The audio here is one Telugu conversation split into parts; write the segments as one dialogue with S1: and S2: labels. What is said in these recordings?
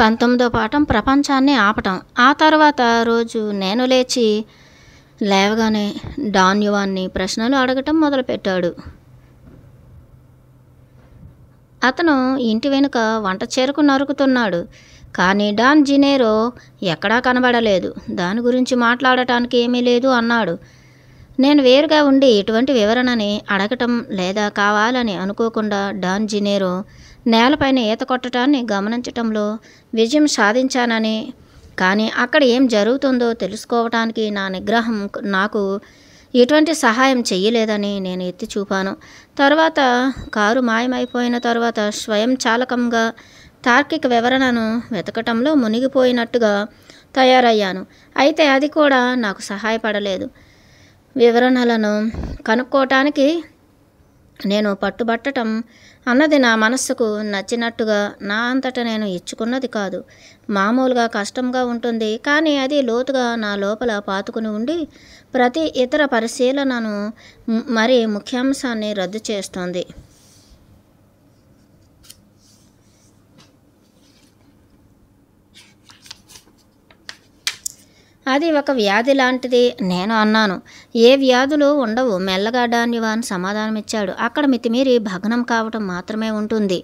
S1: పంతొమ్మిదో పాఠం ప్రపంచాన్ని ఆపటం ఆ తర్వాత రోజు నేను లేచి లేవగానే డాన్యువాన్ని ప్రశ్నలు అడగటం మొదలుపెట్టాడు అతను ఇంటి వెనుక వంట చేరుకు నరుకుతున్నాడు కానీ డాన్ జినేరో ఎక్కడా కనబడలేదు దాని గురించి మాట్లాడటానికి ఏమీ లేదు అన్నాడు నేను వేరుగా ఉండి ఇటువంటి వివరణని అడగటం లేదా కావాలని అనుకోకుండా డాన్ జినేరో నేలపైన ఈత కొట్టడాన్ని గమనించటంలో విజయం సాధించానని కానీ అక్కడ ఏం జరుగుతుందో తెలుసుకోవటానికి నా నిగ్రహం నాకు ఎటువంటి సహాయం చెయ్యలేదని నేను ఎత్తి చూపాను తర్వాత కారు మాయమైపోయిన తర్వాత స్వయంచాలకంగా తార్కిక వివరణను వెతకటంలో మునిగిపోయినట్టుగా తయారయ్యాను అయితే అది కూడా నాకు సహాయపడలేదు వివరణలను కనుక్కోవటానికి నేను పట్టుబట్టడం అన్నది నా మనస్సుకు నచ్చినట్టుగా నా అంతటా నేను ఇచ్చుకున్నది కాదు మామూలుగా కష్టంగా ఉంటుంది కానీ అది లోతుగా నా లోపల పాతుకుని ఉండి ప్రతి ఇతర పరిశీలనను మరి ముఖ్యాంశాన్ని రద్దు చేస్తుంది అది ఒక వ్యాధి లాంటిది నేను అన్నాను ఏ వ్యాధులు ఉండవు మెల్లగా డాన్యువాన్ సమాధానమిచ్చాడు అక్కడ మితిమీరి భగ్నం కావటం మాత్రమే ఉంటుంది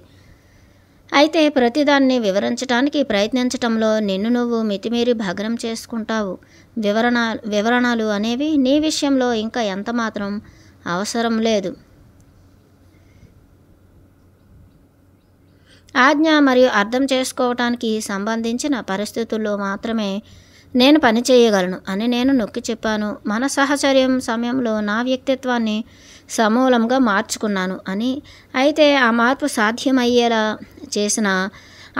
S1: అయితే ప్రతిదాన్ని వివరించడానికి ప్రయత్నించటంలో నిన్ను నువ్వు మితిమీరి భగ్నం చేసుకుంటావు వివరణ వివరణలు అనేవి నీ విషయంలో ఇంకా ఎంత మాత్రం అవసరం లేదు ఆజ్ఞ మరియు అర్థం చేసుకోవటానికి సంబంధించిన పరిస్థితుల్లో మాత్రమే నేను పని చేయగలను అని నేను నొక్కి చెప్పాను మన సహచర్యం సమయంలో నా వ్యక్తిత్వాన్ని సమూలంగా మార్చుకున్నాను అని అయితే ఆ మార్పు సాధ్యమయ్యేలా చేసిన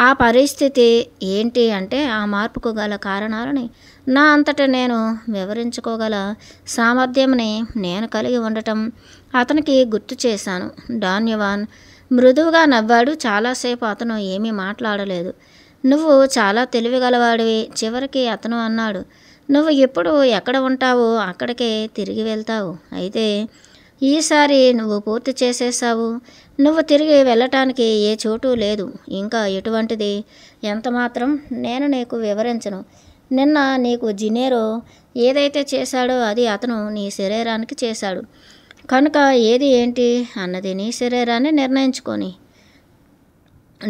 S1: ఆ పరిస్థితి ఏంటి అంటే ఆ మార్పుకు గల కారణాలని నా అంతటా నేను వివరించుకోగల సామర్థ్యంని నేను కలిగి ఉండటం అతనికి గుర్తు చేశాను డాన్యవాన్ మృదువుగా నవ్వాడు చాలాసేపు అతను ఏమీ మాట్లాడలేదు నువ్వు చాలా తెలివిగలవాడివి చివరికి అతను అన్నాడు నువ్వు ఎప్పుడు ఎక్కడ ఉంటావో అక్కడికే తిరిగి వెళ్తావు అయితే ఈసారి నువ్వు పూర్తి చేసేసావు నువ్వు తిరిగి వెళ్ళటానికి ఏ చోటు లేదు ఇంకా ఎటువంటిది ఎంతమాత్రం నేను నీకు వివరించను నిన్న నీకు జినేరో ఏదైతే చేశాడో అది అతను నీ శరీరానికి చేశాడు కనుక ఏది ఏంటి అన్నది నీ శరీరాన్ని నిర్ణయించుకొని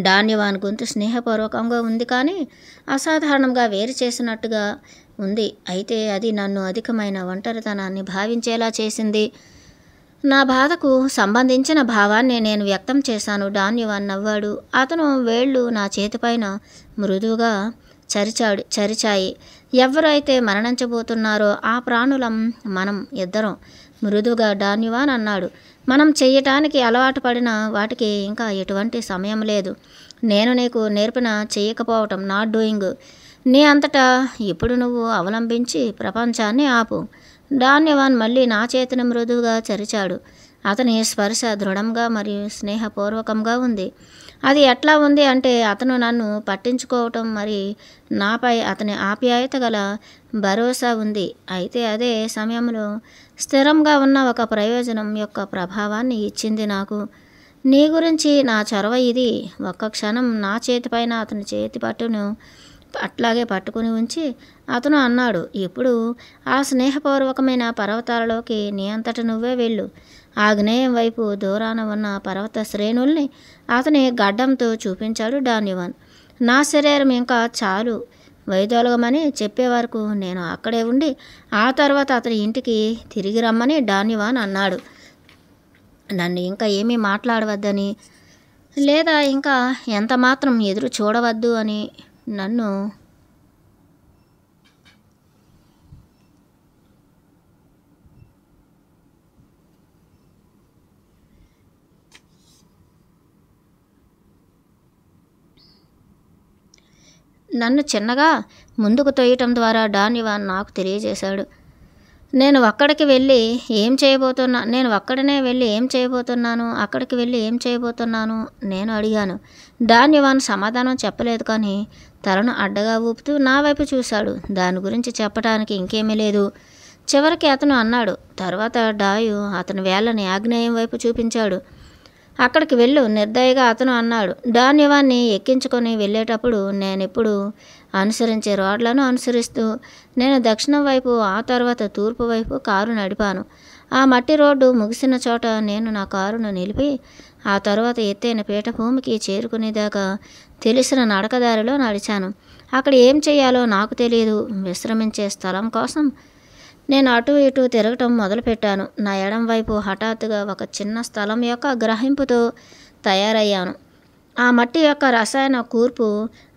S1: డాన్యవాన్ గొంతు స్నేహపూర్వకంగా ఉంది కానీ అసాధారణంగా వేరు చేసినట్టుగా ఉంది అయితే అది నన్ను అధికమైన ఒంటరితనాన్ని భావించేలా చేసింది నా బాధకు సంబంధించిన భావాన్ని నేను వ్యక్తం చేశాను డాన్యవాన్ నవ్వాడు అతను వేళ్ళు నా చేతిపైన మృదువుగా చరిచాడు చరిచాయి ఎవరైతే మరణించబోతున్నారో ఆ ప్రాణులం మనం ఇద్దరం మృదుగా డాన్యువాన్ అన్నాడు మనం చెయ్యటానికి అలవాటు పడిన వాటికి ఇంకా ఎటువంటి సమయం లేదు నేను నీకు నేర్పిన చేయకపోవటం నాట్ డూయింగ్ నీ అంతటా ఇప్పుడు నువ్వు అవలంబించి ప్రపంచాన్ని ఆపు డాన్యవాన్ మళ్ళీ నా చేతిని మృదువుగా చరిచాడు అతని స్పర్శ దృఢంగా మరియు స్నేహపూర్వకంగా ఉంది అది ఎట్లా ఉంది అంటే అతను నన్ను పట్టించుకోవటం మరి నాపై అతని ఆప్యాయత గల భరోసా ఉంది అయితే అదే సమయంలో స్థిరంగా ఉన్న ఒక ప్రయోజనం యొక్క ప్రభావాన్ని ఇచ్చింది నాకు నీ గురించి నా చొరవ ఇది ఒక్క క్షణం నా చేతిపైన అతని చేతి పట్టును అట్లాగే పట్టుకుని ఉంచి అతను అన్నాడు ఇప్పుడు ఆ స్నేహపూర్వకమైన పర్వతాలలోకి నీ అంతట నువ్వే వెళ్ళు ఆగ్నేయం వైపు దూరాన ఉన్న పర్వత శ్రేణుల్ని అతని గడ్డంతో చూపించాడు డానివాన్ నా శరీరం ఇంకా చాలు వైదొలగమని చెప్పే వరకు నేను అక్కడే ఉండి ఆ తర్వాత అతని ఇంటికి తిరిగి రమ్మని డానివాన్ అన్నాడు నన్ను ఇంకా ఏమీ మాట్లాడవద్దని లేదా ఇంకా ఎంత మాత్రం ఎదురు చూడవద్దు అని నన్ను నన్ను చిన్నగా ముందుకు తొయ్యటం ద్వారా డానివాన్ నాకు తెలియజేశాడు నేను అక్కడికి వెళ్ళి ఏం చేయబోతున్నా నేను అక్కడనే వెళ్ళి ఏం చేయబోతున్నాను అక్కడికి వెళ్ళి ఏం చేయబోతున్నాను నేను అడిగాను డానివాన్ సమాధానం చెప్పలేదు కానీ తలను అడ్డగా ఊపుతూ నా వైపు చూశాడు దాని గురించి చెప్పడానికి ఇంకేమీ లేదు చివరికి అతను అన్నాడు తర్వాత డాయు అతని వేళ్ళని ఆగ్నేయం వైపు చూపించాడు అక్కడికి వెళ్ళు నిర్దయగా అతను అన్నాడు ధాన్యవాన్ని ఎక్కించుకొని వెళ్ళేటప్పుడు నేనెప్పుడు అనుసరించే రోడ్లను అనుసరిస్తూ నేను దక్షిణం వైపు ఆ తర్వాత తూర్పు వైపు కారు నడిపాను ఆ మట్టి రోడ్డు ముగిసిన చోట నేను నా కారును నిలిపి ఆ తర్వాత ఎత్తైన పీఠభూమికి చేరుకునేదాకా తెలిసిన నడకదారిలో నడిచాను అక్కడ ఏం చేయాలో నాకు తెలియదు విశ్రమించే స్థలం కోసం నేను అటు ఇటు తిరగటం మొదలుపెట్టాను నా ఎడం వైపు హఠాత్తుగా ఒక చిన్న స్థలం యొక్క గ్రహింపుతో తయారయ్యాను ఆ మట్టి యొక్క రసాయన కూర్పు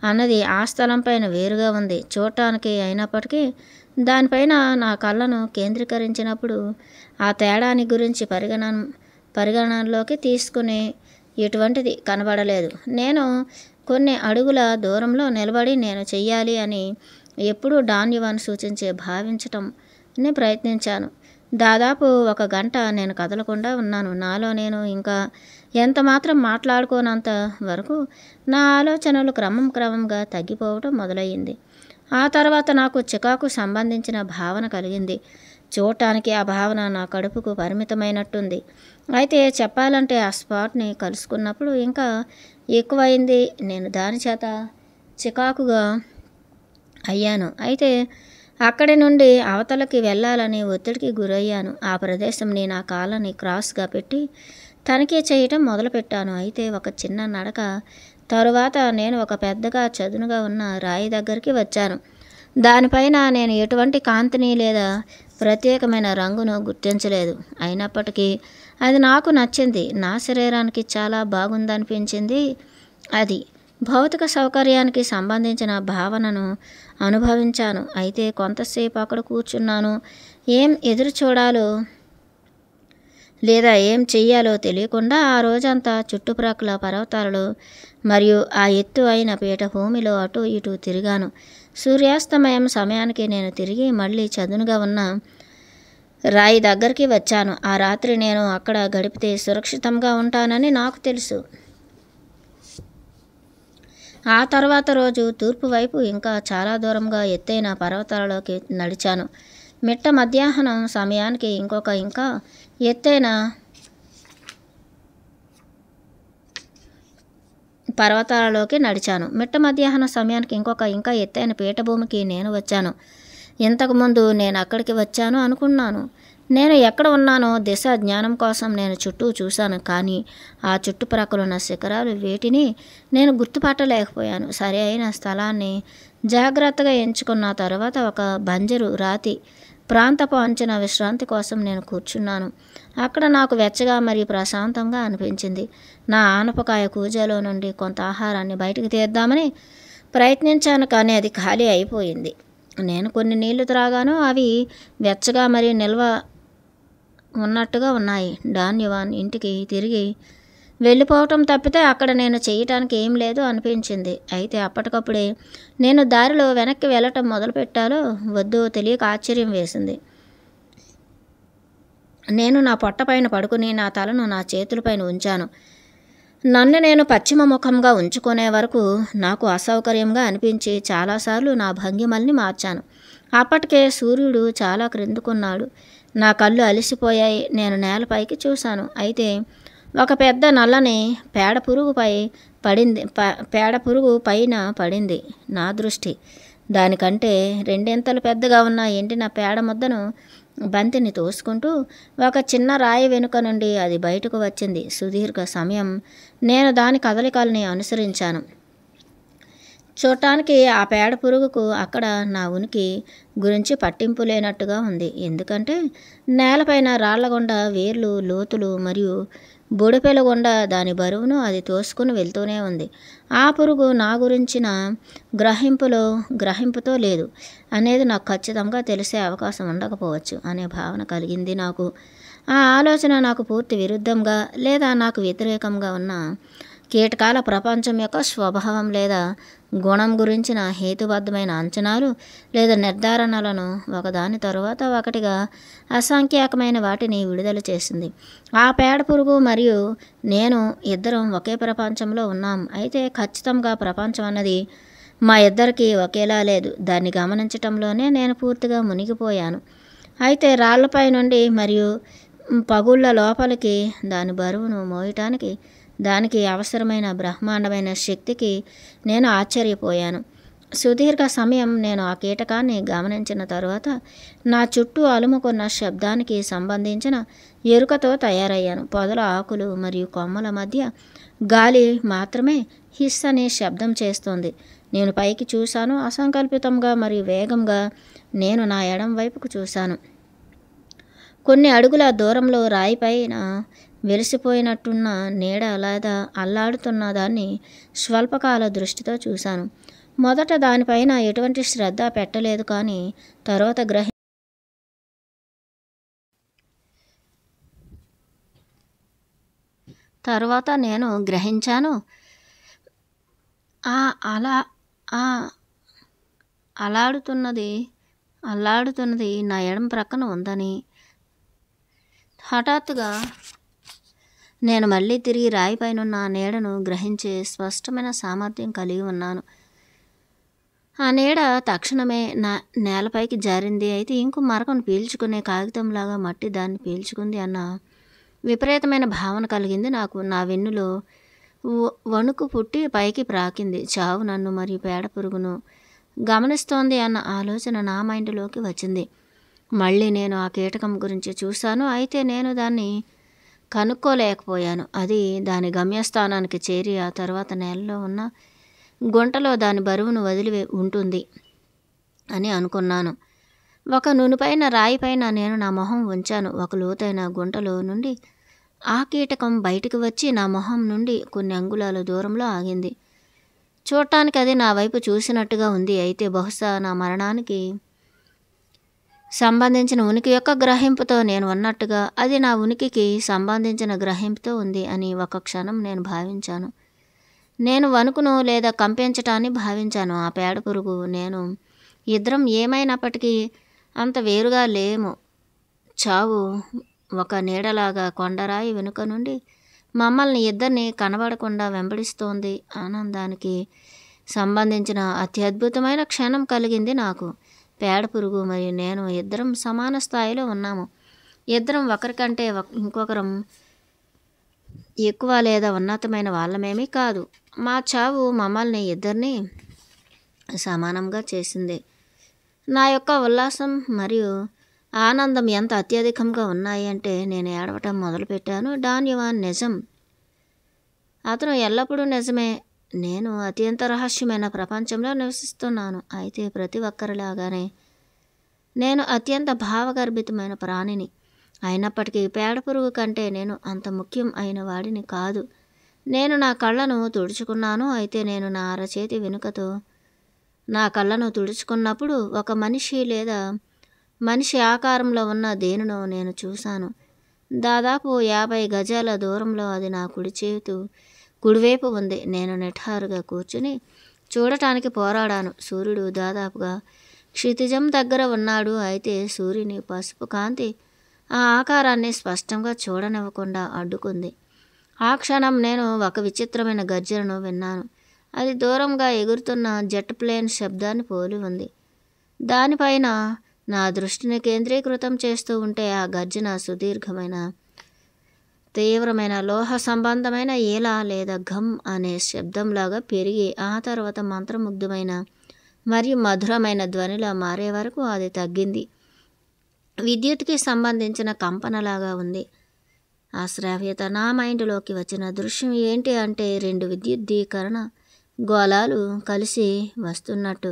S1: అన్నది ఆ స్థలం వేరుగా ఉంది చూడటానికి అయినప్పటికీ దానిపైన నా కళ్ళను కేంద్రీకరించినప్పుడు ఆ తేడాని గురించి పరిగణ పరిగణనలోకి తీసుకుని ఎటువంటిది కనబడలేదు నేను కొన్ని అడుగుల దూరంలో నిలబడి నేను చెయ్యాలి అని ఎప్పుడూ డాన్యువాన్ సూచించే భావించటం నేను ప్రయత్నించాను దాదాపు ఒక గంట నేను కదలకుండా ఉన్నాను నాలో నేను ఇంకా ఎంత మాత్రం మాట్లాడుకోనంత వరకు నా ఆలోచనలు క్రమం క్రమంగా తగ్గిపోవటం మొదలయ్యింది ఆ తర్వాత నాకు చికాకు సంబంధించిన భావన కలిగింది చూడటానికి ఆ భావన నా కడుపుకు పరిమితమైనట్టుంది అయితే చెప్పాలంటే ఆ స్పాట్ని కలుసుకున్నప్పుడు ఇంకా ఎక్కువైంది నేను దాని చేత చికాకుగా అయ్యాను అయితే అక్కడి నుండి అవతలకి వెళ్ళాలని ఒత్తిడికి గురయ్యాను ఆ ప్రదేశంని నా కాళ్ళని క్రాస్గా పెట్టి తనిఖీ చేయటం మొదలుపెట్టాను అయితే ఒక చిన్న నడక తరువాత నేను ఒక పెద్దగా చదునుగా ఉన్న రాయి దగ్గరికి వచ్చాను దానిపైన నేను ఎటువంటి కాంతిని లేదా ప్రత్యేకమైన రంగును గుర్తించలేదు అయినప్పటికీ అది నాకు నచ్చింది నా శరీరానికి చాలా బాగుందనిపించింది అది భౌతిక సౌకర్యానికి సంబంధించిన భావనను అనుభవించాను అయితే కొంతసేపు అక్కడ కూర్చున్నాను ఏం ఎదురు చూడాలో లేదా ఏం చెయ్యాలో తెలియకుండా ఆ రోజంతా చుట్టుప్రక్కల పర్వతాలలో మరియు ఆ ఎత్తు అయిన పీఠభూమిలో అటు ఇటు తిరిగాను సూర్యాస్తమయం సమయానికి నేను తిరిగి మళ్ళీ చదునుగా ఉన్న రాయి దగ్గరికి వచ్చాను ఆ రాత్రి నేను అక్కడ గడిపితే సురక్షితంగా ఉంటానని నాకు తెలుసు ఆ తర్వాత రోజు తూర్పు వైపు ఇంకా చాలా దూరంగా ఎత్తైన పర్వతాలలోకి నడిచాను మిట్ట మధ్యాహ్నం సమయానికి ఇంకొక ఇంకా ఎత్తైన పర్వతాలలోకి నడిచాను మిట్ట మధ్యాహ్నం సమయానికి ఇంకొక ఇంకా ఎత్తైన పీఠభూమికి నేను వచ్చాను ఇంతకుముందు నేను అక్కడికి వచ్చాను అనుకున్నాను నేను ఎక్కడ ఉన్నానో దిశ జ్ఞానం కోసం నేను చుట్టూ చూశాను కానీ ఆ చుట్టుప్రక్కల ఉన్న శిఖరాలు వేటిని నేను గుర్తుపట్టలేకపోయాను సరి అయిన స్థలాన్ని జాగ్రత్తగా ఎంచుకున్న తర్వాత ఒక బంజరు రాతి ప్రాంతపు అంచిన విశ్రాంతి కోసం నేను కూర్చున్నాను అక్కడ నాకు వెచ్చగా మరియు ప్రశాంతంగా అనిపించింది నా ఆనపకాయ కూజలో నుండి కొంత ఆహారాన్ని బయటకు తీద్దామని ప్రయత్నించాను కానీ అది ఖాళీ అయిపోయింది నేను కొన్ని నీళ్లు త్రాగాను అవి వెచ్చగా మరియు నిల్వ ఉన్నట్టుగా ఉన్నాయి డాన్యవాన్ ఇంటికి తిరిగి వెళ్ళిపోవటం తప్పితే అక్కడ నేను చేయటానికి ఏం లేదు అనిపించింది అయితే అప్పటికప్పుడే నేను దారిలో వెనక్కి వెళ్ళటం మొదలుపెట్టాలో వద్దు తెలియక ఆశ్చర్యం వేసింది నేను నా పొట్టపైన పడుకుని నా తలను నా చేతులపైన ఉంచాను నన్ను నేను పశ్చిమ ముఖంగా ఉంచుకునే వరకు నాకు అసౌకర్యంగా అనిపించి చాలాసార్లు నా భంగిమల్ని మార్చాను అప్పటికే సూర్యుడు చాలా క్రిందుకున్నాడు నా కళ్ళు అలసిపోయాయి నేను నేలపైకి చూశాను అయితే ఒక పెద్ద నల్లని పేడ పురుగుపై పడింది పేడ పురుగు పైన పడింది నా దృష్టి దానికంటే రెండింతలు పెద్దగా ఉన్న ఎండిన పేడ ముద్దను బంతిని తోసుకుంటూ ఒక చిన్న రాయి వెనుక నుండి అది బయటకు వచ్చింది సుదీర్ఘ సమయం నేను దాని కదలికల్ని అనుసరించాను చూడటానికి ఆ పేడ పురుగుకు అక్కడ నా ఉనికి గురించి పట్టింపు లేనట్టుగా ఉంది ఎందుకంటే నేలపైన రాళ్లగుండా వేర్లు లోతులు మరియు బుడిపెల గుండా దాని బరువును అది తోసుకుని వెళ్తూనే ఉంది ఆ పురుగు నా గురించిన గ్రహింపులో గ్రహింపుతో లేదు అనేది నాకు ఖచ్చితంగా తెలిసే అవకాశం ఉండకపోవచ్చు అనే భావన కలిగింది నాకు ఆ ఆలోచన నాకు పూర్తి విరుద్ధంగా లేదా నాకు వ్యతిరేకంగా ఉన్న కీటకాల ప్రపంచం యొక్క స్వభావం లేదా గుణం గురించిన హేతుబద్ధమైన అంచనాలు లేదా నిర్ధారణలను ఒకదాని తరువాత ఒకటిగా అసంఖ్యాకమైన వాటిని విడుదల చేసింది ఆ పేడ పురుగు మరియు నేను ఇద్దరం ఒకే ప్రపంచంలో ఉన్నాం అయితే ఖచ్చితంగా ప్రపంచం అన్నది మా ఇద్దరికీ ఒకేలా లేదు దాన్ని గమనించటంలోనే నేను పూర్తిగా మునిగిపోయాను అయితే రాళ్లపై నుండి మరియు పగుళ్ళ లోపలికి దాని బరువును మోయటానికి దానికి అవసరమైన బ్రహ్మాండమైన శక్తికి నేను ఆశ్చర్యపోయాను సుదీర్ఘ సమయం నేను ఆ కీటకాన్ని గమనించిన తరువాత నా చుట్టూ అలుముకున్న శబ్దానికి సంబంధించిన ఎరుకతో తయారయ్యాను పొదల ఆకులు మరియు కొమ్మల మధ్య గాలి మాత్రమే హిస్ అనే శబ్దం చేస్తుంది నేను పైకి చూశాను అసంకల్పితంగా మరియు వేగంగా నేను నా ఎడం వైపుకు చూశాను కొన్ని అడుగుల దూరంలో రాయిపైన వెలిసిపోయినట్టున్న నీడ లేదా అల్లాడుతున్న దాన్ని స్వల్పకాల దృష్టితో చూశాను మొదట దానిపైన ఎటువంటి శ్రద్ధ పెట్టలేదు కానీ తర్వాత గ్రహి తర్వాత నేను గ్రహించాను ఆ అలా ఆ అలాడుతున్నది అల్లాడుతున్నది నా ఎడం ప్రక్కన ఉందని హఠాత్తుగా నేను మళ్ళీ తిరిగి రాయిపైనున్న ఆ నీడను గ్రహించే స్పష్టమైన సామర్థ్యం కలిగి ఉన్నాను ఆ నీడ తక్షణమే నా నేలపైకి జారింది అయితే ఇంకో మరకను పీల్చుకునే కాగితంలాగా మట్టి దాన్ని పీల్చుకుంది అన్న విపరీతమైన భావన కలిగింది నాకు నా వెన్నులో వణుకు పుట్టి పైకి ప్రాకింది చావు నన్ను మరియు పేడ పురుగును గమనిస్తోంది అన్న ఆలోచన నా మైండ్లోకి వచ్చింది మళ్ళీ నేను ఆ కీటకం గురించి చూశాను అయితే నేను దాన్ని కనుక్కోలేకపోయాను అది దాని గమ్యస్థానానికి చేరి ఆ తర్వాత నేలలో ఉన్న గుంటలో దాని బరువును వదిలి ఉంటుంది అని అనుకున్నాను ఒక నునిపైన రాయిపైన నేను నా మొహం ఉంచాను ఒక లోతైన గుంటలో నుండి ఆ కీటకం బయటికి వచ్చి నా మొహం నుండి కొన్ని అంగుళాల దూరంలో ఆగింది చూడటానికి అది నా వైపు చూసినట్టుగా ఉంది అయితే బహుశా నా మరణానికి సంబంధించిన ఉనికి యొక్క గ్రహింపుతో నేను ఉన్నట్టుగా అది నా ఉనికికి సంబంధించిన గ్రహింపుతో ఉంది అని ఒక క్షణం నేను భావించాను నేను వణుకును లేదా కంపించటాన్ని భావించాను ఆ పేడ పురుగు నేను ఇద్దరం ఏమైనప్పటికీ అంత వేరుగా లేము చావు ఒక నీడలాగా కొండరాయి వెనుక నుండి మమ్మల్ని ఇద్దరిని కనబడకుండా వెంబడిస్తోంది ఆనందానికి సంబంధించిన అత్యద్భుతమైన క్షణం కలిగింది నాకు పేడ పురుగు మరియు నేను ఇద్దరం సమాన స్థాయిలో ఉన్నాము ఇద్దరం ఒకరికంటే ఇంకొకరం ఎక్కువ లేదా ఉన్నతమైన వాళ్ళమేమీ కాదు మా చావు మమ్మల్ని ఇద్దరిని సమానంగా చేసింది నా యొక్క ఉల్లాసం మరియు ఆనందం ఎంత అత్యధికంగా ఉన్నాయి అంటే నేను ఏడవటం మొదలుపెట్టాను డాన్యువాన్ నిజం అతను ఎల్లప్పుడూ నిజమే నేను అత్యంత రహస్యమైన ప్రపంచంలో నివసిస్తున్నాను అయితే ప్రతి ఒక్కరిలాగానే నేను అత్యంత భావగర్భితమైన ప్రాణిని అయినప్పటికీ పేడ పురుగు కంటే నేను అంత ముఖ్యం అయిన వాడిని కాదు నేను నా కళ్ళను తుడుచుకున్నాను అయితే నేను నా అరచేతి వెనుకతో నా కళ్ళను తుడుచుకున్నప్పుడు ఒక మనిషి లేదా మనిషి ఆకారంలో ఉన్న దేనినో నేను చూశాను దాదాపు యాభై గజాల దూరంలో అది నా కుడి చేతు కుడివైపు ఉంది నేను నిఠారుగా కూర్చుని చూడటానికి పోరాడాను సూర్యుడు దాదాపుగా క్షితిజం దగ్గర ఉన్నాడు అయితే సూర్యుని పసుపు కాంతి ఆ ఆకారాన్ని స్పష్టంగా చూడనివ్వకుండా అడ్డుకుంది ఆ క్షణం నేను ఒక విచిత్రమైన గర్జనను విన్నాను అది దూరంగా ఎగురుతున్న జెట్ ప్లేన్ శబ్దాన్ని పోలి ఉంది దానిపైన నా దృష్టిని కేంద్రీకృతం చేస్తూ ఉంటే ఆ గర్జన సుదీర్ఘమైన తీవ్రమైన లోహ సంబంధమైన ఏలా లేదా ఘమ్ అనే శబ్దంలాగా పెరిగి ఆ తర్వాత మంత్రముగ్ధమైన మరియు మధురమైన ధ్వనిలా మారే వరకు అది తగ్గింది విద్యుత్కి సంబంధించిన కంపనలాగా ఉంది ఆ శ్రావ్యత నా మైండ్లోకి వచ్చిన దృశ్యం ఏంటి అంటే రెండు విద్యుత్ దీకరణ గోళాలు కలిసి వస్తున్నట్టు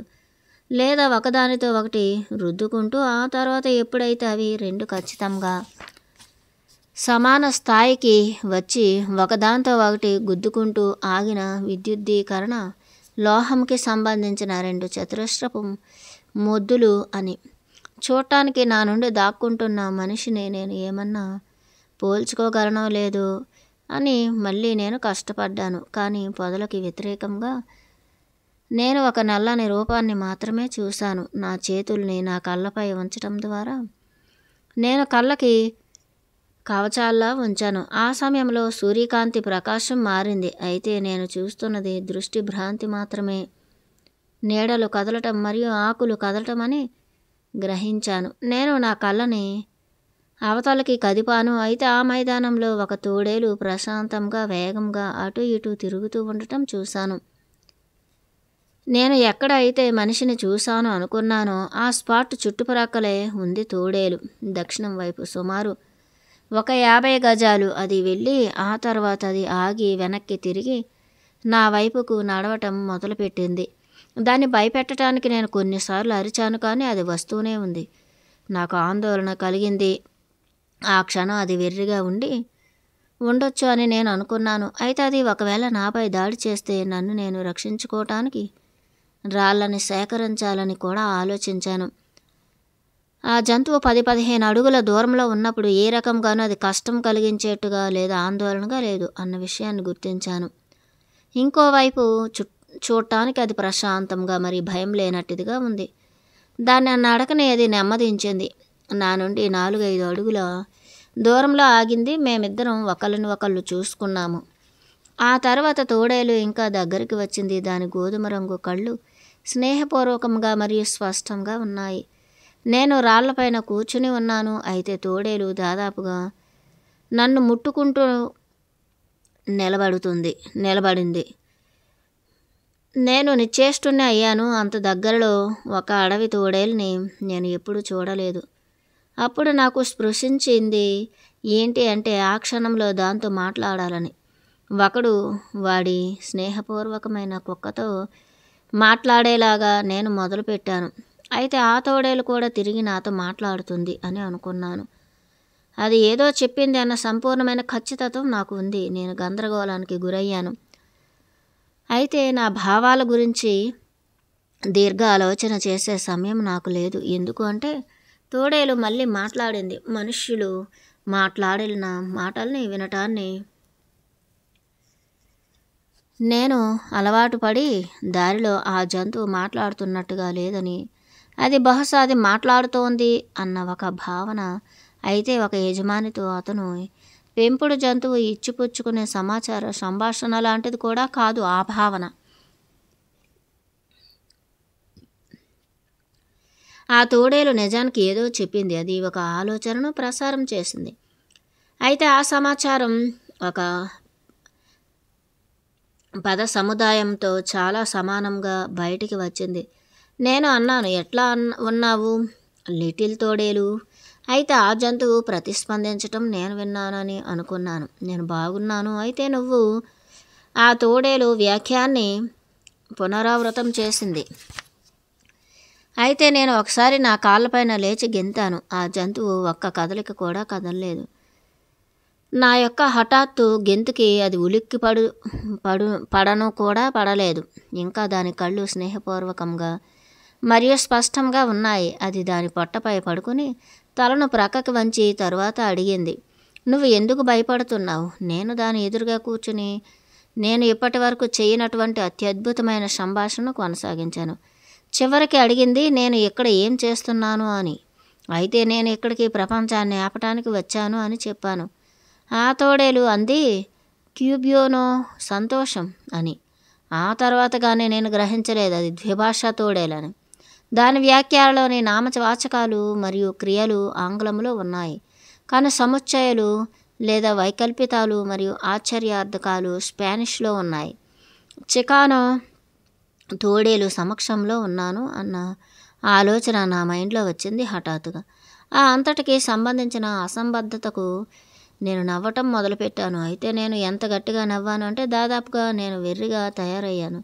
S1: లేదా ఒకదానితో ఒకటి రుద్దుకుంటూ ఆ తర్వాత ఎప్పుడైతే అవి రెండు ఖచ్చితంగా సమాన స్థాయికి వచ్చి ఒకదాంతో ఒకటి గుద్దుకుంటూ ఆగిన విద్యుద్దీకరణ లోహంకి సంబంధించిన రెండు చతురస్రపు మొద్దులు అని చూడటానికి నా నుండి దాక్కుంటున్న మనిషిని నేను ఏమన్నా పోల్చుకోగలనో లేదు అని మళ్ళీ నేను కష్టపడ్డాను కానీ పొదలకి వ్యతిరేకంగా నేను ఒక నల్లని రూపాన్ని మాత్రమే చూశాను నా చేతుల్ని నా కళ్ళపై ఉంచడం ద్వారా నేను కళ్ళకి కవచాల్లా ఉంచాను ఆ సమయంలో సూర్యకాంతి ప్రకాశం మారింది అయితే నేను చూస్తున్నది దృష్టి భ్రాంతి మాత్రమే నీడలు కదలటం మరియు ఆకులు కదలటం అని గ్రహించాను నేను నా కళ్ళని అవతలకి కదిపాను అయితే ఆ మైదానంలో ఒక తోడేలు ప్రశాంతంగా వేగంగా అటు ఇటు తిరుగుతూ ఉండటం చూశాను నేను ఎక్కడ అయితే మనిషిని చూశాను అనుకున్నానో ఆ స్పాట్ చుట్టుప్రక్కలే ఉంది తోడేలు దక్షిణం వైపు సుమారు ఒక యాభై గజాలు అది వెళ్ళి ఆ తర్వాత అది ఆగి వెనక్కి తిరిగి నా వైపుకు నడవటం మొదలుపెట్టింది దాన్ని భయపెట్టడానికి నేను కొన్నిసార్లు అరిచాను కానీ అది వస్తూనే ఉంది నాకు ఆందోళన కలిగింది ఆ క్షణం అది వెర్రిగా ఉండి ఉండొచ్చు అని నేను అనుకున్నాను అయితే అది ఒకవేళ నాపై దాడి చేస్తే నన్ను నేను రక్షించుకోవటానికి రాళ్ళని సేకరించాలని కూడా ఆలోచించాను ఆ జంతువు పది పదిహేను అడుగుల దూరంలో ఉన్నప్పుడు ఏ రకంగానూ అది కష్టం కలిగించేట్టుగా లేదా ఆందోళనగా లేదు అన్న విషయాన్ని గుర్తించాను ఇంకోవైపు చు చూడటానికి అది ప్రశాంతంగా మరి భయం లేనట్టుదిగా ఉంది దాన్ని నడకని అది నెమ్మదించింది నా నుండి నాలుగైదు అడుగుల దూరంలో ఆగింది మేమిద్దరం ఒకరిని ఒకళ్ళు చూసుకున్నాము ఆ తర్వాత తోడేలు ఇంకా దగ్గరికి వచ్చింది దాని గోధుమ రంగు కళ్ళు స్నేహపూర్వకంగా మరియు స్పష్టంగా ఉన్నాయి నేను రాళ్లపైన కూర్చుని ఉన్నాను అయితే తోడేలు దాదాపుగా నన్ను ముట్టుకుంటూ నిలబడుతుంది నిలబడింది నేను నిశ్చేష్టునే అయ్యాను అంత దగ్గరలో ఒక అడవి తోడేల్ని నేను ఎప్పుడూ చూడలేదు అప్పుడు నాకు స్పృశించింది ఏంటి అంటే ఆ క్షణంలో దాంతో మాట్లాడాలని ఒకడు వాడి స్నేహపూర్వకమైన కుక్కతో మాట్లాడేలాగా నేను మొదలుపెట్టాను అయితే ఆ తోడేలు కూడా తిరిగి నాతో మాట్లాడుతుంది అని అనుకున్నాను అది ఏదో చెప్పింది అన్న సంపూర్ణమైన ఖచ్చితత్వం నాకు ఉంది నేను గందరగోళానికి గురయ్యాను అయితే నా భావాల గురించి దీర్ఘ ఆలోచన చేసే సమయం నాకు లేదు ఎందుకు అంటే తోడేలు మళ్ళీ మాట్లాడింది మనుష్యులు మాట్లాడిన మాటల్ని వినటాన్ని నేను అలవాటు పడి దారిలో ఆ జంతువు మాట్లాడుతున్నట్టుగా లేదని అది బహుశా అది మాట్లాడుతోంది అన్న ఒక భావన అయితే ఒక యజమానితో అతను పెంపుడు జంతువు ఇచ్చిపుచ్చుకునే సమాచార సంభాషణ లాంటిది కూడా కాదు ఆ భావన ఆ తోడేలు నిజానికి ఏదో చెప్పింది అది ఒక ఆలోచనను ప్రసారం చేసింది అయితే ఆ సమాచారం ఒక పద సముదాయంతో చాలా సమానంగా బయటికి వచ్చింది నేను అన్నాను ఎట్లా ఉన్నావు లిటిల్ తోడేలు అయితే ఆ జంతువు ప్రతిస్పందించటం నేను విన్నానని అనుకున్నాను నేను బాగున్నాను అయితే నువ్వు ఆ తోడేలు వ్యాఖ్యాన్ని పునరావృతం చేసింది అయితే నేను ఒకసారి నా కాళ్ళపైన లేచి గెంతాను ఆ జంతువు ఒక్క కదలిక కూడా కదలలేదు నా యొక్క హఠాత్తు గెంతుకి అది ఉలిక్కి పడు పడు పడను కూడా పడలేదు ఇంకా దాని కళ్ళు స్నేహపూర్వకంగా మరియు స్పష్టంగా ఉన్నాయి అది దాని పొట్టపై పడుకుని తలను ప్రక్కకి వంచి తరువాత అడిగింది నువ్వు ఎందుకు భయపడుతున్నావు నేను దాని ఎదురుగా కూర్చుని నేను ఇప్పటి వరకు చేయనటువంటి అత్యద్భుతమైన సంభాషణను కొనసాగించాను చివరికి అడిగింది నేను ఇక్కడ ఏం చేస్తున్నాను అని అయితే నేను ఇక్కడికి ప్రపంచాన్ని ఆపటానికి వచ్చాను అని చెప్పాను ఆ తోడేలు అంది క్యూబ్యోనో సంతోషం అని ఆ తర్వాత కానీ నేను గ్రహించలేదు అది ద్విభాషా తోడేలని దాని వ్యాఖ్యలోని నామవాచకాలు మరియు క్రియలు ఆంగ్లంలో ఉన్నాయి కానీ సముచ్చయాలు లేదా వైకల్పితాలు మరియు ఆశ్చర్యార్థకాలు స్పానిష్లో ఉన్నాయి చికానో తోడేలు సమక్షంలో ఉన్నాను అన్న ఆలోచన నా మైండ్లో వచ్చింది హఠాత్తుగా ఆ అంతటికి సంబంధించిన అసంబద్ధతకు నేను నవ్వటం మొదలుపెట్టాను అయితే నేను ఎంత గట్టిగా నవ్వాను అంటే దాదాపుగా నేను వెర్రిగా తయారయ్యాను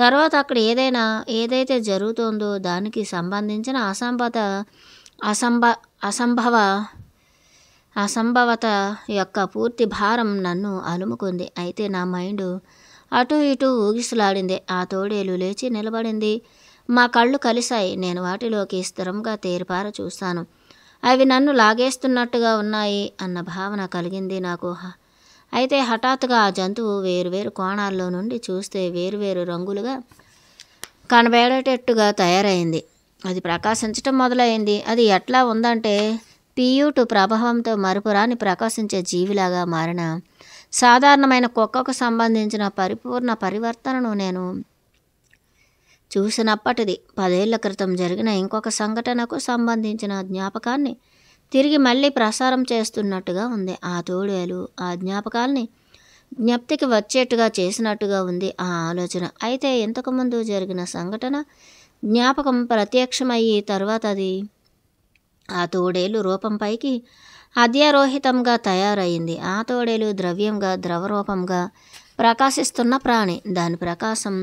S1: తర్వాత అక్కడ ఏదైనా ఏదైతే జరుగుతోందో దానికి సంబంధించిన అసంబత అసంభ అసంభవ అసంభవత యొక్క పూర్తి భారం నన్ను అలుముకుంది అయితే నా మైండ్ అటు ఇటు ఊగిసలాడింది ఆ తోడేలు లేచి నిలబడింది మా కళ్ళు కలిశాయి నేను వాటిలోకి స్థిరంగా తేరిపార చూస్తాను అవి నన్ను లాగేస్తున్నట్టుగా ఉన్నాయి అన్న భావన కలిగింది నాకు అయితే హఠాత్తుగా ఆ జంతువు వేరువేరు కోణాల్లో నుండి చూస్తే వేరువేరు రంగులుగా కనబడేటట్టుగా తయారైంది అది ప్రకాశించటం మొదలైంది అది ఎట్లా ఉందంటే పియూటు ప్రభావంతో మరుపురాని ప్రకాశించే జీవిలాగా మారిన సాధారణమైన కుక్కకు సంబంధించిన పరిపూర్ణ పరివర్తనను నేను చూసినప్పటిది పదేళ్ల క్రితం జరిగిన ఇంకొక సంఘటనకు సంబంధించిన జ్ఞాపకాన్ని తిరిగి మళ్ళీ ప్రసారం చేస్తున్నట్టుగా ఉంది ఆ తోడేలు ఆ జ్ఞాపకాలని జ్ఞప్తికి వచ్చేట్టుగా చేసినట్టుగా ఉంది ఆ ఆలోచన అయితే ఇంతకుముందు జరిగిన సంఘటన జ్ఞాపకం ప్రత్యక్షమయ్యి తర్వాత అది ఆ తోడేలు రూపంపైకి అధ్యారోహితంగా తయారైంది ఆ తోడేలు ద్రవ్యంగా ద్రవరూపంగా ప్రకాశిస్తున్న ప్రాణి దాని ప్రకాశం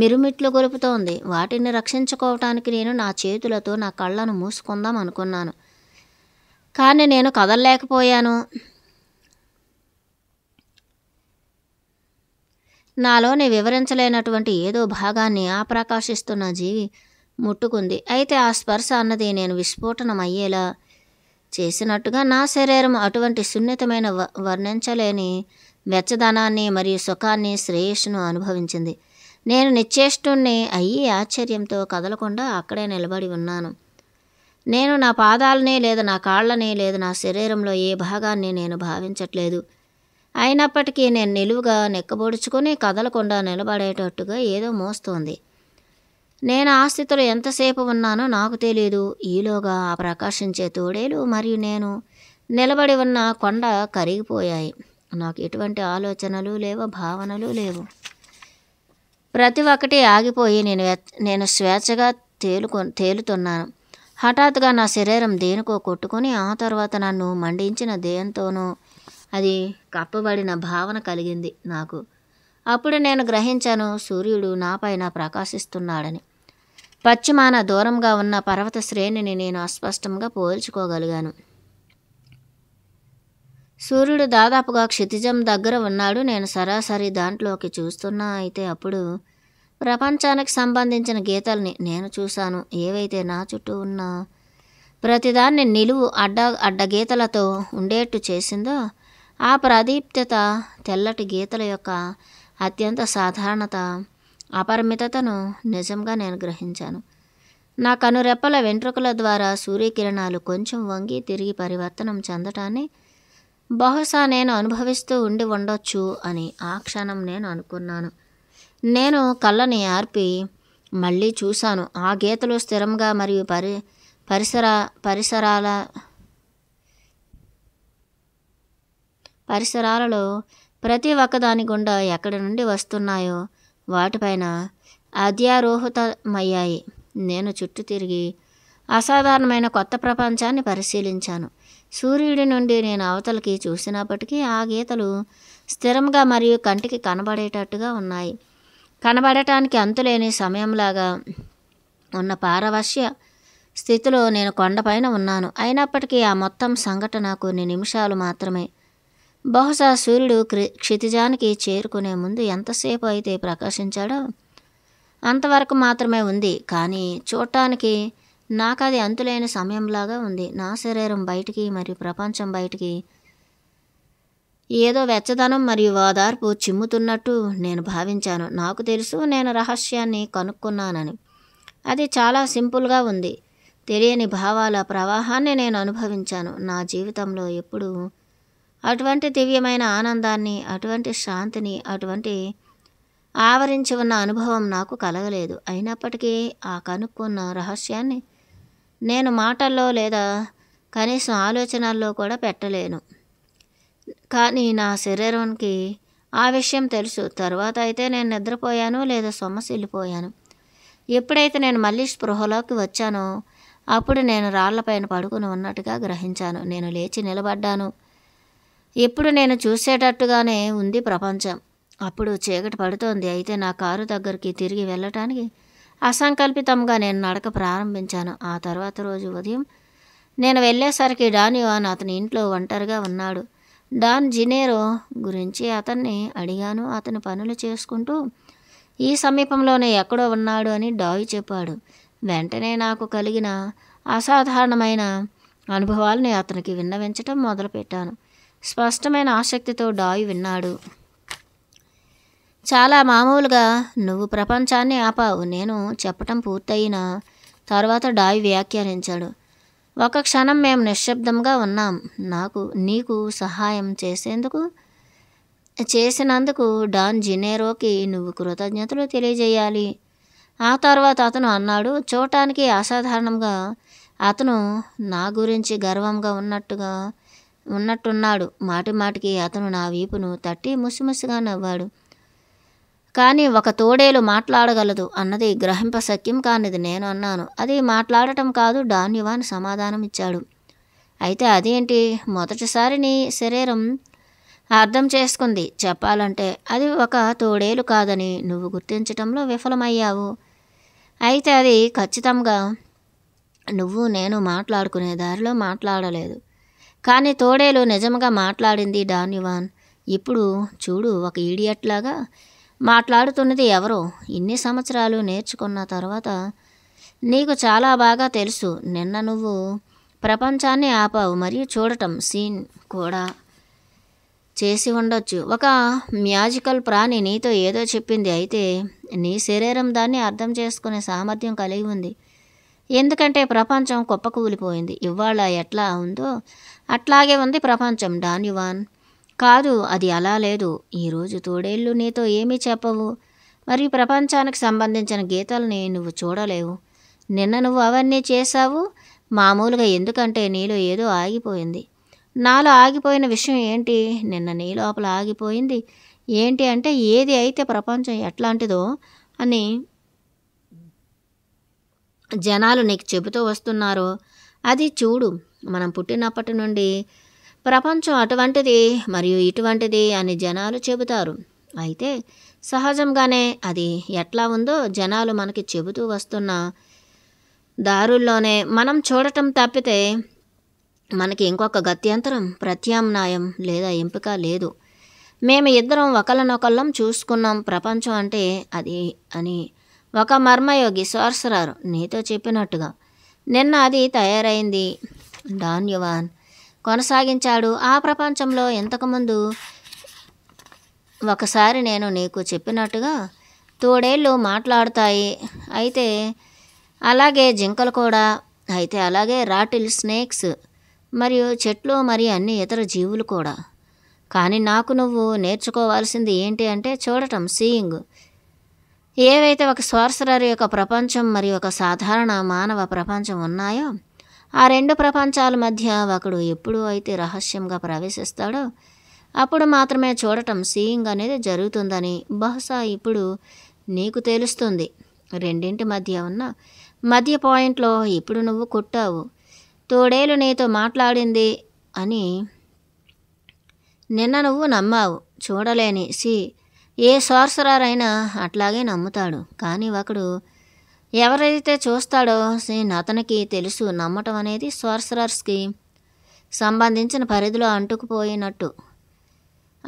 S1: మిరుమిట్లు గొలుపుతోంది వాటిని రక్షించుకోవటానికి నేను నా చేతులతో నా కళ్ళను మూసుకుందాం అనుకున్నాను కానీ నేను కదలలేకపోయాను నాలోని వివరించలేనటువంటి ఏదో భాగాన్ని ఆ ప్రకాశిస్తున్న జీవి ముట్టుకుంది అయితే ఆ స్పర్శ అన్నది నేను విస్ఫోటనం అయ్యేలా చేసినట్టుగా నా శరీరం అటువంటి సున్నితమైన వర్ణించలేని వెచ్చదనాన్ని మరియు సుఖాన్ని శ్రేయస్సును అనుభవించింది నేను నిశ్చేష్టుణ్ణి అయ్యి ఆశ్చర్యంతో కదలకుండా అక్కడే నిలబడి ఉన్నాను నేను నా పాదాలనే లేదా నా కాళ్ళనే లేదు నా శరీరంలో ఏ భాగాన్ని నేను భావించట్లేదు అయినప్పటికీ నేను నిలువుగా నెక్కబొడుచుకొని కదలకుండా నిలబడేటట్టుగా ఏదో మోస్తోంది నేను ఆ స్థితిలో ఎంతసేపు ఉన్నానో నాకు తెలియదు ఈలోగా ఆ ప్రకాశించే తోడేలు మరియు నేను నిలబడి ఉన్న కొండ కరిగిపోయాయి నాకు ఎటువంటి ఆలోచనలు లేవు భావనలు లేవు ప్రతి ఒక్కటి ఆగిపోయి నేను నేను స్వేచ్ఛగా తేలుకొ తేలుతున్నాను హఠాత్తుగా నా శరీరం దేనికో కొట్టుకుని ఆ తర్వాత నన్ను మండించిన దేయంతోనూ అది కప్పబడిన భావన కలిగింది నాకు అప్పుడు నేను గ్రహించాను సూర్యుడు నాపైన ప్రకాశిస్తున్నాడని పశ్చిమాన దూరంగా ఉన్న పర్వత శ్రేణిని నేను అస్పష్టంగా పోల్చుకోగలిగాను సూర్యుడు దాదాపుగా క్షితిజం దగ్గర ఉన్నాడు నేను సరాసరి దాంట్లోకి చూస్తున్నా అయితే అప్పుడు ప్రపంచానికి సంబంధించిన గీతల్ని నేను చూశాను ఏవైతే నా చుట్టూ ఉన్న ప్రతిదాన్ని నిలువు అడ్డ అడ్డగీతలతో ఉండేట్టు చేసిందో ఆ ప్రదీప్త తెల్లటి గీతల యొక్క అత్యంత సాధారణత అపరిమితతను నిజంగా నేను గ్రహించాను నా కనురెప్పల వెంట్రుకల ద్వారా సూర్యకిరణాలు కొంచెం వంగి తిరిగి పరివర్తనం చెందటాన్ని బహుశా నేను అనుభవిస్తూ ఉండి ఉండొచ్చు అని ఆ క్షణం నేను అనుకున్నాను నేను కళ్ళని ఆర్పి మళ్ళీ చూశాను ఆ గీతలు స్థిరంగా మరియు పరి పరిసర పరిసరాల పరిసరాలలో ప్రతి ఒక్కదాని గుండా ఎక్కడి నుండి వస్తున్నాయో వాటిపైన అధ్యారోహితమయ్యాయి నేను చుట్టూ తిరిగి అసాధారణమైన కొత్త ప్రపంచాన్ని పరిశీలించాను సూర్యుడి నుండి నేను అవతలకి చూసినప్పటికీ ఆ గీతలు స్థిరంగా మరియు కంటికి కనబడేటట్టుగా ఉన్నాయి కనబడటానికి అంతులేని సమయంలాగా ఉన్న పారవశ్య స్థితిలో నేను కొండపైన ఉన్నాను అయినప్పటికీ ఆ మొత్తం సంఘటన కొన్ని నిమిషాలు మాత్రమే బహుశా సూర్యుడు క్షితిజానికి చేరుకునే ముందు ఎంతసేపు అయితే ప్రకాశించాడో అంతవరకు మాత్రమే ఉంది కానీ చూడటానికి నాకు అది అంతులేని సమయంలాగా ఉంది నా శరీరం బయటికి మరియు ప్రపంచం బయటికి ఏదో వెచ్చదనం మరియు ఓదార్పు చిమ్ముతున్నట్టు నేను భావించాను నాకు తెలుసు నేను రహస్యాన్ని కనుక్కున్నానని అది చాలా సింపుల్గా ఉంది తెలియని భావాల ప్రవాహాన్ని నేను అనుభవించాను నా జీవితంలో ఎప్పుడూ అటువంటి దివ్యమైన ఆనందాన్ని అటువంటి శాంతిని అటువంటి ఆవరించి ఉన్న అనుభవం నాకు కలగలేదు అయినప్పటికీ ఆ కనుక్కున్న రహస్యాన్ని నేను మాటల్లో లేదా కనీసం ఆలోచనల్లో కూడా పెట్టలేను కానీ నా శరీరానికి ఆ విషయం తెలుసు తర్వాత అయితే నేను నిద్రపోయాను లేదా సొమ్మసిల్లిపోయాను ఎప్పుడైతే నేను మళ్ళీ స్పృహలోకి వచ్చానో అప్పుడు నేను రాళ్లపైన పడుకుని ఉన్నట్టుగా గ్రహించాను నేను లేచి నిలబడ్డాను ఎప్పుడు నేను చూసేటట్టుగానే ఉంది ప్రపంచం అప్పుడు చీకటి పడుతోంది అయితే నా కారు దగ్గరికి తిరిగి వెళ్ళటానికి అసంకల్పితంగా నేను నడక ప్రారంభించాను ఆ తర్వాత రోజు ఉదయం నేను వెళ్ళేసరికి డానివాన్ అతని ఇంట్లో ఒంటరిగా ఉన్నాడు డాన్ జినేరో గురించి అతన్ని అడిగాను అతని పనులు చేసుకుంటూ ఈ సమీపంలోనే ఎక్కడో ఉన్నాడు అని డాయ్ చెప్పాడు వెంటనే నాకు కలిగిన అసాధారణమైన అనుభవాలని అతనికి విన్నవించటం మొదలుపెట్టాను స్పష్టమైన ఆసక్తితో డాయ్ విన్నాడు చాలా మామూలుగా నువ్వు ప్రపంచాన్ని ఆపావు నేను చెప్పటం పూర్తయిన తర్వాత డాయ్ వ్యాఖ్యానించాడు ఒక క్షణం మేము నిశ్శబ్దంగా ఉన్నాం నాకు నీకు సహాయం చేసేందుకు చేసినందుకు డాన్ జినేరోకి నువ్వు కృతజ్ఞతలు తెలియజేయాలి ఆ తర్వాత అతను అన్నాడు చూడటానికి అసాధారణంగా అతను నా గురించి గర్వంగా ఉన్నట్టుగా ఉన్నట్టున్నాడు మాటి మాటికి అతను నా వీపును తట్టి ముసిముసిగా నవ్వాడు కానీ ఒక తోడేలు మాట్లాడగలదు అన్నది గ్రహింప సఖ్యం కానిది నేను అన్నాను అది మాట్లాడటం కాదు డాన్యువాన్ సమాధానం ఇచ్చాడు అయితే అదేంటి మొదటిసారి నీ శరీరం అర్థం చేసుకుంది చెప్పాలంటే అది ఒక తోడేలు కాదని నువ్వు గుర్తించటంలో విఫలమయ్యావు అయితే అది ఖచ్చితంగా నువ్వు నేను మాట్లాడుకునే దారిలో మాట్లాడలేదు కానీ తోడేలు నిజంగా మాట్లాడింది డాన్యువాన్ ఇప్పుడు చూడు ఒక ఈడియట్లాగా మాట్లాడుతున్నది ఎవరు ఇన్ని సంవత్సరాలు నేర్చుకున్న తర్వాత నీకు చాలా బాగా తెలుసు నిన్న నువ్వు ప్రపంచాన్ని ఆపావు మరియు చూడటం సీన్ కూడా చేసి ఉండొచ్చు ఒక మ్యాజికల్ ప్రాణి నీతో ఏదో చెప్పింది అయితే నీ శరీరం దాన్ని అర్థం చేసుకునే సామర్థ్యం కలిగి ఉంది ఎందుకంటే ప్రపంచం కుప్పకూలిపోయింది ఇవాళ ఎట్లా ఉందో అట్లాగే ఉంది ప్రపంచం డాన్యువాన్ కాదు అది అలా లేదు ఈరోజు తోడేళ్ళు నీతో ఏమీ చెప్పవు మరియు ప్రపంచానికి సంబంధించిన గీతల్ని నువ్వు చూడలేవు నిన్న నువ్వు అవన్నీ చేశావు మామూలుగా ఎందుకంటే నీలో ఏదో ఆగిపోయింది నాలో ఆగిపోయిన విషయం ఏంటి నిన్న నీ లోపల ఆగిపోయింది ఏంటి అంటే ఏది అయితే ప్రపంచం ఎట్లాంటిదో అని జనాలు నీకు చెబుతూ వస్తున్నారో అది చూడు మనం పుట్టినప్పటి నుండి ప్రపంచం అటువంటిది మరియు ఇటువంటిది అని జనాలు చెబుతారు అయితే సహజంగానే అది ఎట్లా ఉందో జనాలు మనకి చెబుతూ వస్తున్న దారుల్లోనే మనం చూడటం తప్పితే మనకి ఇంకొక గత్యంతరం ప్రత్యామ్నాయం లేదా ఎంపిక లేదు మేము ఇద్దరం ఒకళ్ళనొకళ్ళం చూసుకున్నాం ప్రపంచం అంటే అది అని ఒక మర్మయోగి సోర్సరారు నీతో చెప్పినట్టుగా నిన్న అది తయారైంది డాన్యువాన్ యువాన్ కొనసాగించాడు ఆ ప్రపంచంలో ఇంతకుముందు ఒకసారి నేను నీకు చెప్పినట్టుగా తోడేళ్ళు మాట్లాడతాయి అయితే అలాగే జింకలు కూడా అయితే అలాగే రాటిల్ స్నేక్స్ మరియు చెట్లు మరియు అన్ని ఇతర జీవులు కూడా కానీ నాకు నువ్వు నేర్చుకోవాల్సింది ఏంటి అంటే చూడటం సీయింగ్ ఏవైతే ఒక స్వార్సరర్ యొక్క ప్రపంచం మరియు ఒక సాధారణ మానవ ప్రపంచం ఉన్నాయో ఆ రెండు ప్రపంచాల మధ్య ఒకడు ఎప్పుడు అయితే రహస్యంగా ప్రవేశిస్తాడో అప్పుడు మాత్రమే చూడటం సీయింగ్ అనేది జరుగుతుందని బహుశా ఇప్పుడు నీకు తెలుస్తుంది రెండింటి మధ్య ఉన్న మధ్య పాయింట్లో ఇప్పుడు నువ్వు కొట్టావు తోడేలు నీతో మాట్లాడింది అని నిన్న నువ్వు నమ్మావు చూడలేని సి ఏ సోర్సరారైనా అట్లాగే నమ్ముతాడు కానీ ఒకడు ఎవరైతే చూస్తాడో అతనికి తెలుసు నమ్మటం అనేది సోర్సరర్స్కి సంబంధించిన పరిధిలో అంటుకుపోయినట్టు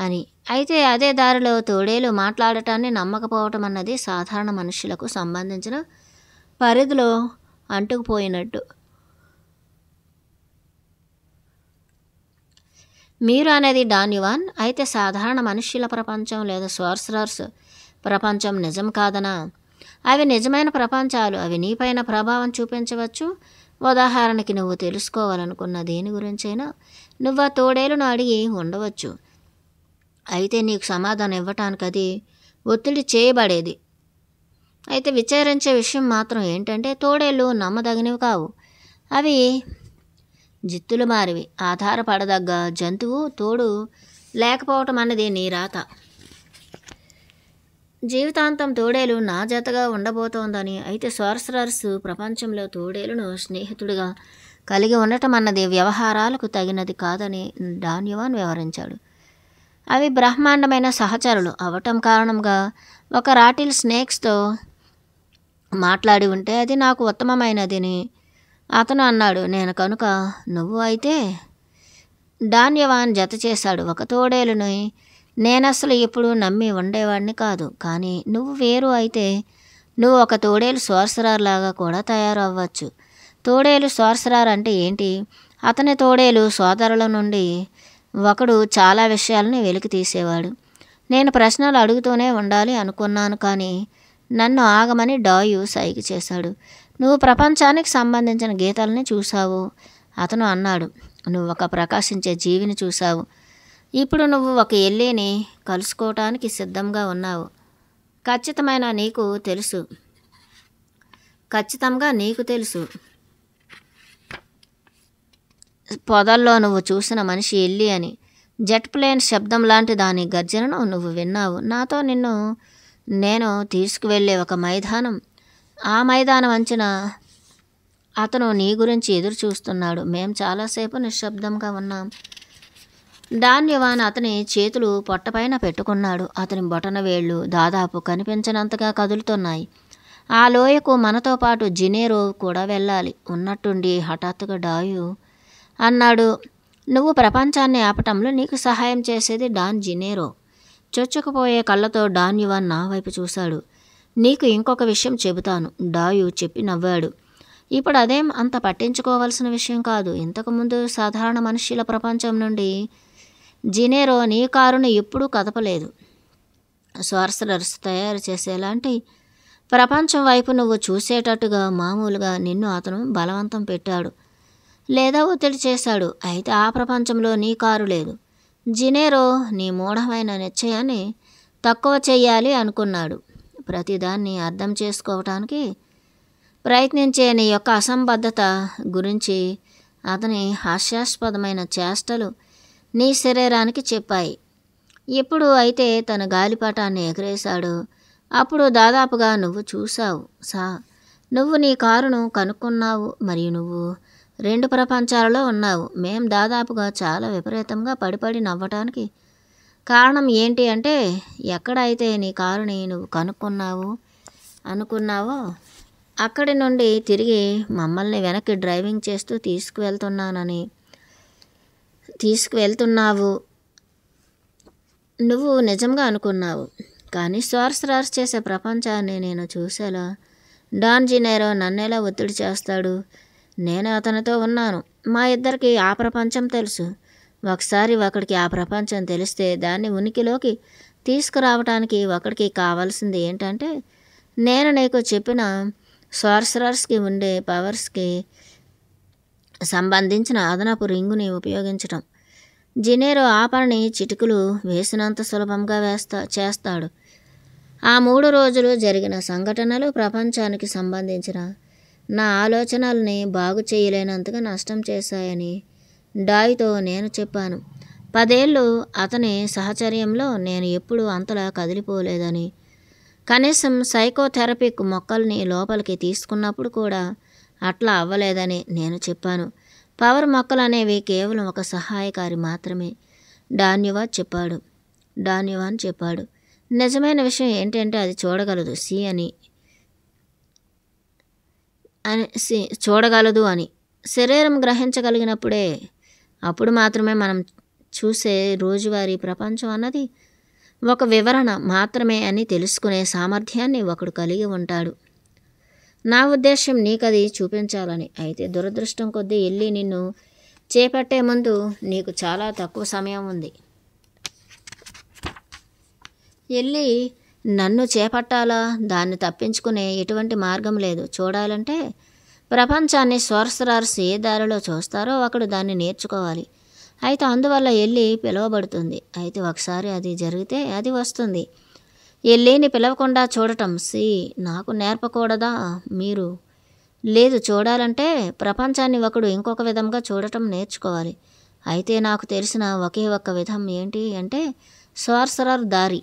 S1: అని అయితే అదే దారిలో తోడేలు మాట్లాడటాన్ని నమ్మకపోవటం అన్నది సాధారణ మనుషులకు సంబంధించిన పరిధిలో అంటుకుపోయినట్టు మీరు అనేది డాన్యువాన్ అయితే సాధారణ మనుష్యుల ప్రపంచం లేదా సోర్సరర్స్ ప్రపంచం నిజం కాదనా అవి నిజమైన ప్రపంచాలు అవి నీపైన ప్రభావం చూపించవచ్చు ఉదాహరణకి నువ్వు తెలుసుకోవాలనుకున్న దేని గురించైనా నువ్వు ఆ తోడేళ్ళను అడిగి ఉండవచ్చు అయితే నీకు సమాధానం ఇవ్వటానికి అది ఒత్తిడి చేయబడేది అయితే విచారించే విషయం మాత్రం ఏంటంటే తోడేళ్ళు నమ్మదగినవి కావు అవి జిత్తులు మారివి ఆధారపడదగ్గ జంతువు తోడు లేకపోవటం అన్నది నీ రాత జీవితాంతం తోడేలు నా జతగా ఉండబోతోందని అయితే సోర్సరర్స్ ప్రపంచంలో తోడేలును స్నేహితుడిగా కలిగి ఉండటం అన్నది వ్యవహారాలకు తగినది కాదని డాన్యువాన్ వివరించాడు అవి బ్రహ్మాండమైన సహచరులు అవటం కారణంగా ఒక రాటిల్ స్నేక్స్తో మాట్లాడి ఉంటే అది నాకు ఉత్తమమైనదని అతను అన్నాడు నేను కనుక నువ్వు అయితే డాన్యవాన్ జత చేశాడు ఒక తోడేలుని నేను అసలు ఇప్పుడు నమ్మి ఉండేవాడిని కాదు కానీ నువ్వు వేరు అయితే నువ్వు ఒక తోడేలు సోర్సరార్ లాగా కూడా తయారు అవ్వచ్చు తోడేలు సోర్సరార్ అంటే ఏంటి అతని తోడేలు సోదరుల నుండి ఒకడు చాలా విషయాలను వెలికి తీసేవాడు నేను ప్రశ్నలు అడుగుతూనే ఉండాలి అనుకున్నాను కానీ నన్ను ఆగమని డాయు సైకి చేశాడు నువ్వు ప్రపంచానికి సంబంధించిన గీతాలని చూసావు అతను అన్నాడు నువ్వు ఒక ప్రకాశించే జీవిని చూసావు ఇప్పుడు నువ్వు ఒక ఎల్లిని కలుసుకోవటానికి సిద్ధంగా ఉన్నావు ఖచ్చితమైన నీకు తెలుసు ఖచ్చితంగా నీకు తెలుసు పొదల్లో నువ్వు చూసిన మనిషి ఎల్లి అని జెట్ ప్లేన్ శబ్దం లాంటి దాని గర్జనను నువ్వు విన్నావు నాతో నిన్ను నేను తీసుకువెళ్ళే ఒక మైదానం ఆ మైదానం అంచిన అతను నీ గురించి ఎదురు చూస్తున్నాడు మేము చాలాసేపు నిశ్శబ్దంగా ఉన్నాం డాన్యవాన్ అతని చేతులు పొట్టపైన పెట్టుకున్నాడు అతని బొటన వేళ్లు దాదాపు కనిపించనంతగా కదులుతున్నాయి ఆ లోయకు మనతో పాటు జినేరో కూడా వెళ్ళాలి ఉన్నట్టుండి హఠాత్తుగా డాయు అన్నాడు నువ్వు ప్రపంచాన్ని ఆపటంలో నీకు సహాయం చేసేది డాన్ జినేరో చొచ్చుకుపోయే కళ్ళతో డాన్ యువాన్ నా వైపు చూశాడు నీకు ఇంకొక విషయం చెబుతాను డాయు చెప్పి నవ్వాడు ఇప్పుడు అదేం అంత పట్టించుకోవాల్సిన విషయం కాదు ఇంతకుముందు సాధారణ మనుషుల ప్రపంచం నుండి నీ కారును ఎప్పుడూ కదపలేదు స్వార్సలర్స్ తయారు చేసేలాంటి ప్రపంచం వైపు నువ్వు చూసేటట్టుగా మామూలుగా నిన్ను అతను బలవంతం పెట్టాడు లేదా ఒత్తిడి చేశాడు అయితే ఆ ప్రపంచంలో నీ కారు లేదు జినేరో నీ మూఢమైన నిశ్చయాన్ని తక్కువ చేయాలి అనుకున్నాడు ప్రతిదాన్ని అర్థం చేసుకోవటానికి ప్రయత్నించే నీ యొక్క అసంబద్ధత గురించి అతని హాస్యాస్పదమైన చేష్టలు నీ శరీరానికి చెప్పాయి ఎప్పుడు అయితే తన గాలిపటాన్ని ఎగరేశాడో అప్పుడు దాదాపుగా నువ్వు చూసావు సా నువ్వు నీ కారును కనుక్కున్నావు మరియు నువ్వు రెండు ప్రపంచాలలో ఉన్నావు మేం దాదాపుగా చాలా విపరీతంగా పడిపడి నవ్వటానికి కారణం ఏంటి అంటే ఎక్కడైతే నీ కారుని నువ్వు కనుక్కున్నావు అనుకున్నావో అక్కడి నుండి తిరిగి మమ్మల్ని వెనక్కి డ్రైవింగ్ చేస్తూ తీసుకువెళ్తున్నానని తీసుకువెళ్తున్నావు నువ్వు నిజంగా అనుకున్నావు కానీ రార్స్ చేసే ప్రపంచాన్ని నేను చూసేలా డాన్ జినేరో నన్నేలా ఒత్తిడి చేస్తాడు నేను అతనితో ఉన్నాను మా ఇద్దరికి ఆ ప్రపంచం తెలుసు ఒకసారి ఒకడికి ఆ ప్రపంచం తెలిస్తే దాన్ని ఉనికిలోకి తీసుకురావడానికి ఒకడికి కావాల్సింది ఏంటంటే నేను నీకు చెప్పిన సోర్సరర్స్కి ఉండే పవర్స్కి సంబంధించిన అదనపు రింగుని ఉపయోగించటం జినేరో ఆ పని చిటుకులు వేసినంత సులభంగా వేస్తా చేస్తాడు ఆ మూడు రోజులు జరిగిన సంఘటనలు ప్రపంచానికి సంబంధించిన నా ఆలోచనల్ని బాగు చేయలేనంతగా నష్టం చేశాయని డాయ్తో నేను చెప్పాను పదేళ్ళు అతని సహచర్యంలో నేను ఎప్పుడూ అంతలా కదిలిపోలేదని కనీసం సైకోథెరపిక్ మొక్కల్ని లోపలికి తీసుకున్నప్పుడు కూడా అట్లా అవ్వలేదని నేను చెప్పాను పవర్ మొక్కలు అనేవి కేవలం ఒక సహాయకారి మాత్రమే డాన్యువాన్ చెప్పాడు డాన్యువాన్ చెప్పాడు నిజమైన విషయం ఏంటంటే అది చూడగలదు సి అని అని సి చూడగలదు అని శరీరం గ్రహించగలిగినప్పుడే అప్పుడు మాత్రమే మనం చూసే రోజువారీ ప్రపంచం అన్నది ఒక వివరణ మాత్రమే అని తెలుసుకునే సామర్థ్యాన్ని ఒకడు కలిగి ఉంటాడు నా ఉద్దేశం నీకది చూపించాలని అయితే దురదృష్టం కొద్దీ వెళ్ళి నిన్ను చేపట్టే ముందు నీకు చాలా తక్కువ సమయం ఉంది వెళ్ళి నన్ను చేపట్టాలా దాన్ని తప్పించుకునే ఎటువంటి మార్గం లేదు చూడాలంటే ప్రపంచాన్ని సోర్సరార్స్ ఏ దారిలో చూస్తారో అక్కడ దాన్ని నేర్చుకోవాలి అయితే అందువల్ల వెళ్ళి పిలువబడుతుంది అయితే ఒకసారి అది జరిగితే అది వస్తుంది ఎల్లేని పిలవకుండా చూడటం సి నాకు నేర్పకూడదా మీరు లేదు చూడాలంటే ప్రపంచాన్ని ఒకడు ఇంకొక విధంగా చూడటం నేర్చుకోవాలి అయితే నాకు తెలిసిన ఒకే ఒక్క విధం ఏంటి అంటే స్వార్సరర్ దారి